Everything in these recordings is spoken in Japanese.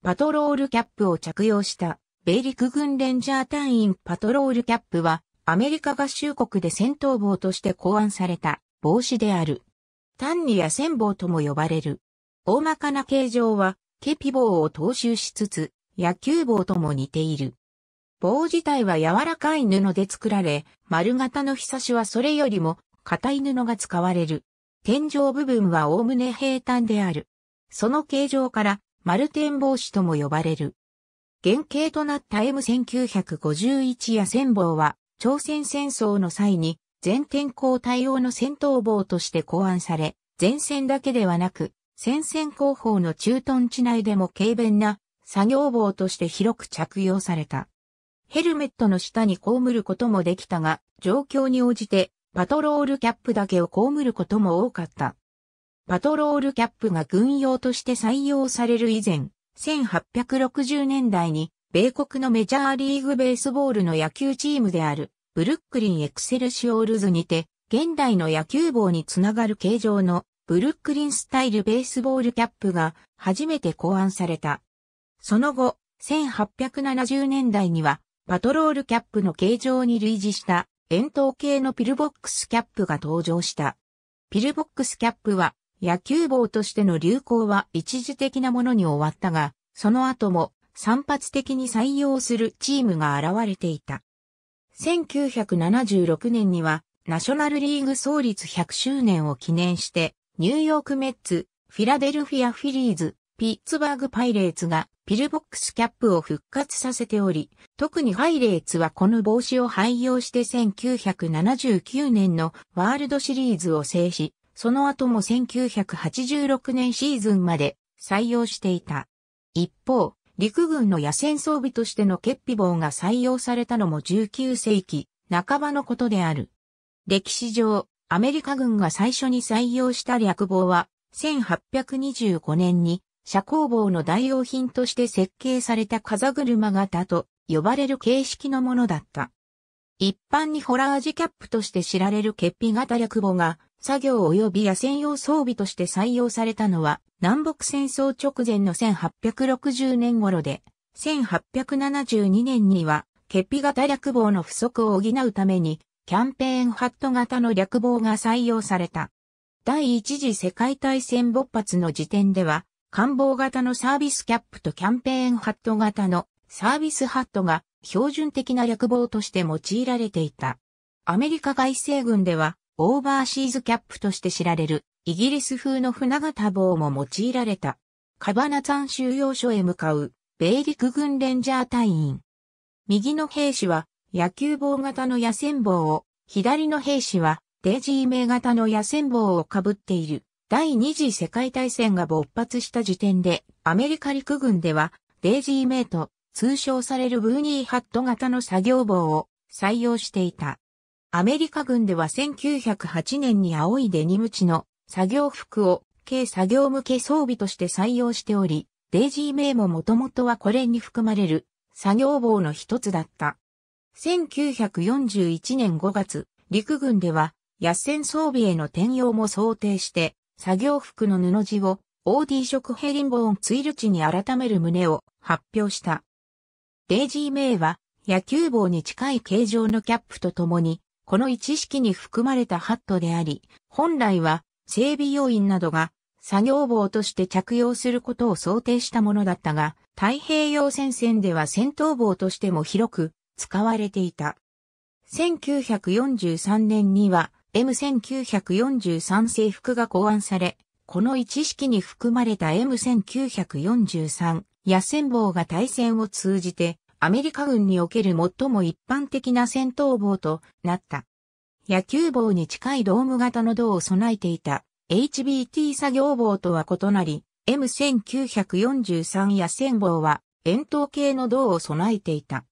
パトロールキャップを着用した米陸軍レンジャー隊員パトロールキャップはアメリカ合衆国で戦闘帽として考案された帽子である。単に野戦帽とも呼ばれる。大まかな形状はケピ棒を踏襲しつつ野球棒とも似ている。棒自体は柔らかい布で作られ、丸型のひさしはそれよりも硬い布が使われる。天井部分はおおむね平坦である。その形状からマルテン帽子とも呼ばれる。原型となった M1951 や戦帽は、朝鮮戦争の際に、全天候対応の戦闘棒として考案され、前線だけではなく、戦線後方の駐屯地内でも軽便な作業棒として広く着用された。ヘルメットの下に被ることもできたが、状況に応じてパトロールキャップだけを被ることも多かった。パトロールキャップが軍用として採用される以前、1860年代に米国のメジャーリーグベースボールの野球チームであるブルックリンエクセルシオールズにて現代の野球棒につながる形状のブルックリンスタイルベースボールキャップが初めて考案された。その後、1870年代にはパトロールキャップの形状に類似した円筒形のピルボックスキャップが登場した。ピルボックスキャップは野球帽としての流行は一時的なものに終わったが、その後も散発的に採用するチームが現れていた。1976年にはナショナルリーグ創立100周年を記念して、ニューヨークメッツ、フィラデルフィア・フィリーズ、ピッツバーグ・パイレーツがピルボックスキャップを復活させており、特にパイレーツはこの帽子を廃用して1979年のワールドシリーズを制し、その後も1986年シーズンまで採用していた。一方、陸軍の野戦装備としての決皮棒が採用されたのも19世紀半ばのことである。歴史上、アメリカ軍が最初に採用した略棒は、1825年に社交棒の代用品として設計された風車型と呼ばれる形式のものだった。一般にホラージキャップとして知られる欠皮型略棒が作業及び野戦用装備として採用されたのは、南北戦争直前の1860年頃で、1872年には、ケピ型略棒の不足を補うために、キャンペーンハット型の略棒が採用された。第一次世界大戦勃発の時点では、官房型のサービスキャップとキャンペーンハット型のサービスハットが標準的な略棒として用いられていた。アメリカ外政軍ではオーバーシーズキャップとして知られるイギリス風の船型棒も用いられた。カバナツン収容所へ向かう米陸軍レンジャー隊員。右の兵士は野球棒型の野戦棒を、左の兵士はデイジー名型の野戦棒をかぶっている。第二次世界大戦が勃発した時点で、アメリカ陸軍では、デイジーメイト、通称されるブーニーハット型の作業棒を採用していた。アメリカ軍では1908年に青いデニム地の作業服を軽作業向け装備として採用しており、デイジー名ももともとはこれに含まれる作業棒の一つだった。1941年5月、陸軍では、野戦装備への転用も想定して、作業服の布地を OD 色ヘリンボーンツイル地に改める旨を発表した。デイジー・メイは野球帽に近い形状のキャップとともにこの一式に含まれたハットであり、本来は整備要員などが作業棒として着用することを想定したものだったが、太平洋戦線では戦闘棒としても広く使われていた。1943年には M1943 制服が考案され、この一式に含まれた M1943 野戦棒が対戦を通じてアメリカ軍における最も一般的な戦闘棒となった。野球棒に近いドーム型の銅を備えていた HBT 作業棒とは異なり、M1943 や1000棒は円筒形の銅を備えていた。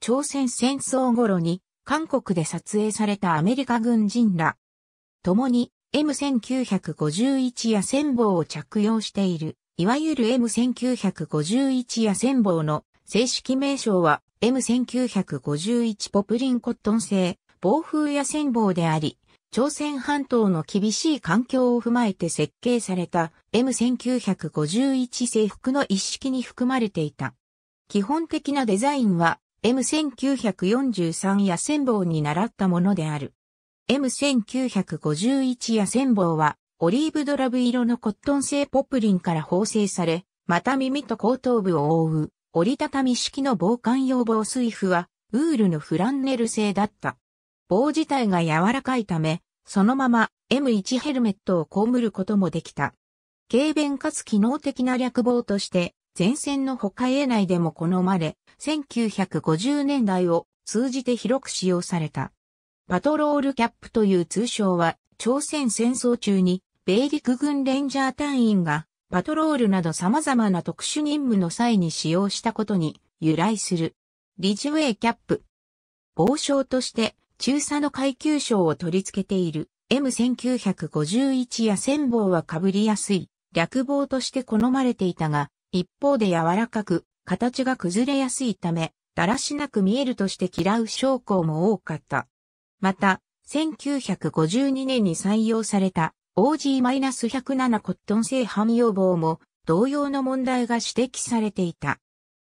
朝鮮戦争頃に韓国で撮影されたアメリカ軍人ら、共に M1951 や1000棒を着用している、いわゆる M1951 や1000棒の正式名称は M1951 ポプリンコットン製、防風や戦棒であり、朝鮮半島の厳しい環境を踏まえて設計された M1951 制服の一式に含まれていた。基本的なデザインは M1943 や戦棒に習ったものである。M1951 や戦棒はオリーブドラブ色のコットン製ポプリンから縫製され、また耳と後頭部を覆う折りたたみ式の防寒用防水布は、ウールのフランネル製だった。棒自体が柔らかいため、そのまま M1 ヘルメットを被ることもできた。軽便かつ機能的な略棒として、前線の他へ内でも好まれ、1950年代を通じて広く使用された。パトロールキャップという通称は、朝鮮戦争中に、米陸軍レンジャー隊員がパトロールなど様々な特殊任務の際に使用したことに由来する。リジウェイキャップ。帽章として中佐の階級章を取り付けている M1951 や1000棒は被りやすい略棒として好まれていたが、一方で柔らかく形が崩れやすいため、だらしなく見えるとして嫌う将校も多かった。また、1952年に採用された OG-107 コットン製汎用棒も同様の問題が指摘されていた。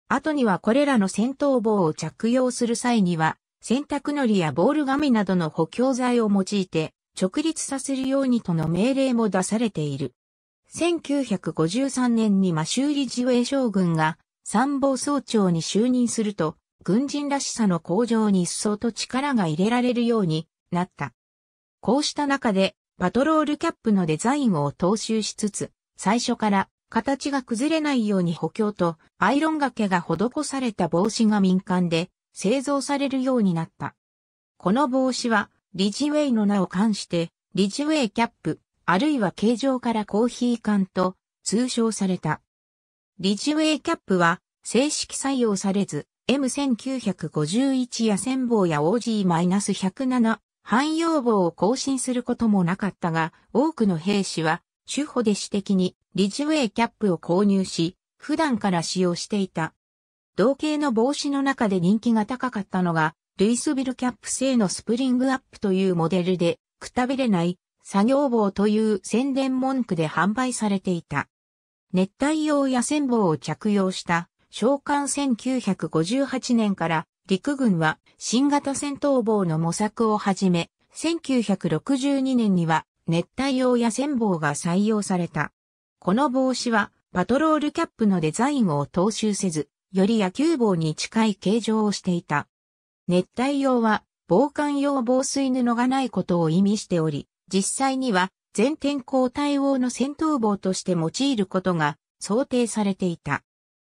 後にはこれらの戦闘棒を着用する際には、洗濯糊やボール紙などの補強材を用いて直立させるようにとの命令も出されている。1953年にマシューリジウェイ将軍が参謀総長に就任すると、軍人らしさの向上に一層と力が入れられるようになった。こうした中でパトロールキャップのデザインを踏襲しつつ、最初から形が崩れないように補強とアイロン掛けが施された帽子が民間で製造されるようになった。この帽子はリジウェイの名を冠して、リジウェイキャップ、あるいは形状からコーヒー缶と通称された。リジウェイキャップは正式採用されず、M1951 や1000棒や OG-107 汎用棒を更新することもなかったが、多くの兵士は、主歩で私的にリジウェイキャップを購入し、普段から使用していた。同型の帽子の中で人気が高かったのが、ルイスビルキャップ製のスプリングアップというモデルで、くたびれない作業棒という宣伝文句で販売されていた。熱帯用野戦棒を着用した、召喚1958年から陸軍は新型戦闘棒の模索をはじめ、1962年には熱帯用野戦棒が採用された。この帽子はパトロールキャップのデザインを踏襲せず、より野球棒に近い形状をしていた。熱帯用は防寒用防水布がないことを意味しており、実際には全天候対応の戦闘棒として用いることが想定されていた。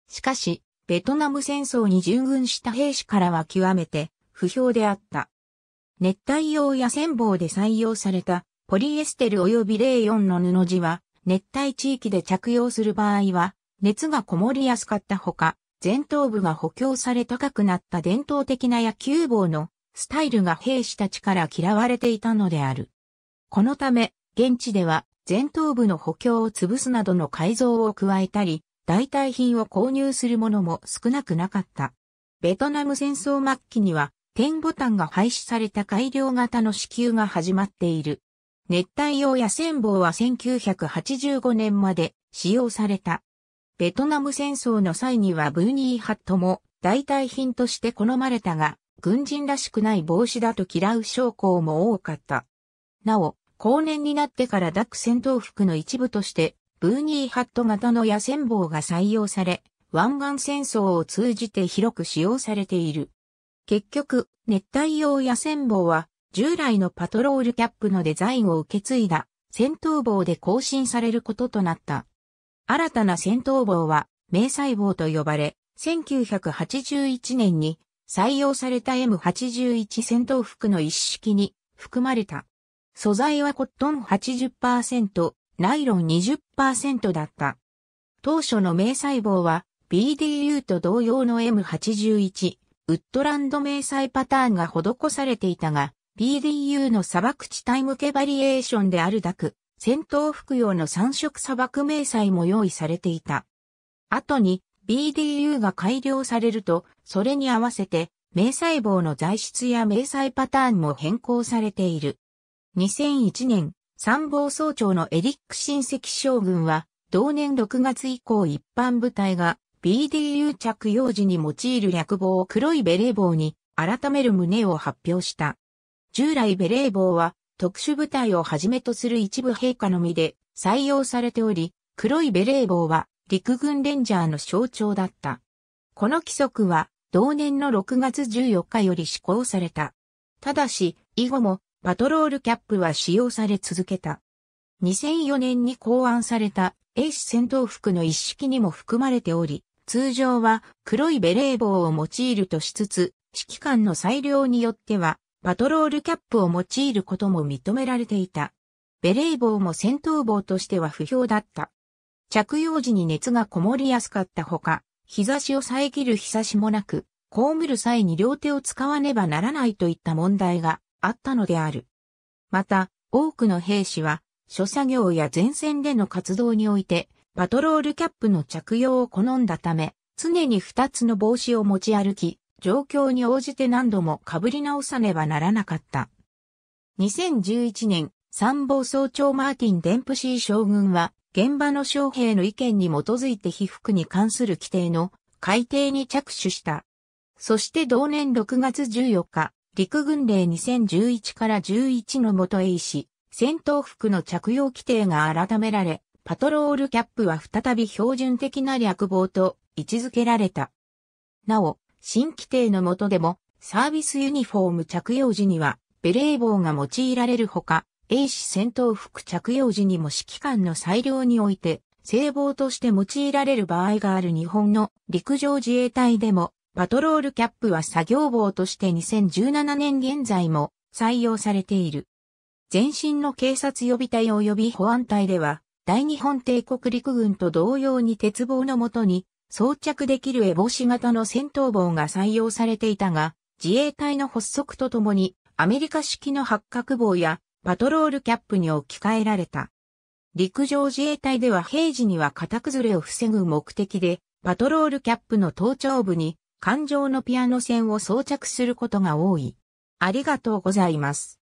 しかし、ベトナム戦争に従軍した兵士からは極めて不評であった。熱帯用や戦棒で採用されたポリエステル及びヨンの布地は熱帯地域で着用する場合は熱がこもりやすかったほか前頭部が補強され高くなった伝統的な野球棒のスタイルが兵士たちから嫌われていたのである。このため現地では前頭部の補強を潰すなどの改造を加えたり代替品を購入するものも少なくなかった。ベトナム戦争末期には、点ボタンが廃止された改良型の支給が始まっている。熱帯用野戦棒は1985年まで使用された。ベトナム戦争の際にはブーニーハットも代替品として好まれたが、軍人らしくない帽子だと嫌う将校も多かった。なお、後年になってからダック戦闘服の一部としてブーニーハット型の野戦棒が採用され、湾岸戦争を通じて広く使用されている。結局、熱帯用野戦棒は、従来のパトロールキャップのデザインを受け継いだ戦闘棒で更新されることとなった。新たな戦闘棒は、迷彩棒と呼ばれ、1981年に採用された M81 戦闘服の一式に含まれた。素材はコットン80%、ナイロン20%だった。当初の名細胞は BDU と同様の M81、ウッドランド名細パターンが施されていたが、BDU の砂漠地帯向けバリエーションであるだく、戦闘服用の三色砂漠迷彩も用意されていた。後に BDU が改良されると、それに合わせて、迷細胞の材質や迷彩パターンも変更されている。2001年、参謀総長のエリック親戚将軍は、同年6月以降一般部隊が BDU 着用時に用いる略帽を黒いベレー帽に改める旨を発表した。従来ベレー帽は特殊部隊をはじめとする一部陛下のみで採用されており、黒いベレー帽は陸軍レンジャーの象徴だった。この規則は同年の6月14日より施行された。ただし、以後もパトロールキャップは使用され続けた。2004年に考案された a 氏戦闘服の一式にも含まれており、通常は黒いベレー帽を用いるとしつつ、指揮官の裁量によっては、パトロールキャップを用いることも認められていた。ベレー帽も戦闘帽としては不評だった。着用時に熱がこもりやすかったほか、日差しを遮る日差しもなく、こ見る際に両手を使わねばならないといった問題があったのである。また、多くの兵士は、諸作業や前線での活動において、パトロールキャップの着用を好んだため、常に二つの帽子を持ち歩き、状況に応じて何度も被り直さねばならなかった。2011年、参謀総長マーティン・デンプシー将軍は、現場の将兵の意見に基づいて被服に関する規定の改定に着手した。そして同年6月14日、陸軍令2011から11の元へ医師、戦闘服の着用規定が改められ、パトロールキャップは再び標準的な略防と位置づけられた。なお、新規定の下でも、サービスユニフォーム着用時には、ベレー帽が用いられるほか、A 氏戦闘服着用時にも指揮官の裁量において、聖防として用いられる場合がある日本の陸上自衛隊でもパトロールキャップは作業棒として2017年現在も採用されている。前身の警察予備隊及び保安隊では、大日本帝国陸軍と同様に鉄棒のもとに装着できるエボシ型の戦闘棒が採用されていたが、自衛隊の発足とともにアメリカ式の八角棒やパトロールキャップに置き換えられた。陸上自衛隊では平時には型崩れを防ぐ目的で、パトロールキャップの頭頂部に感情のピアノ線を装着することが多い。ありがとうございます。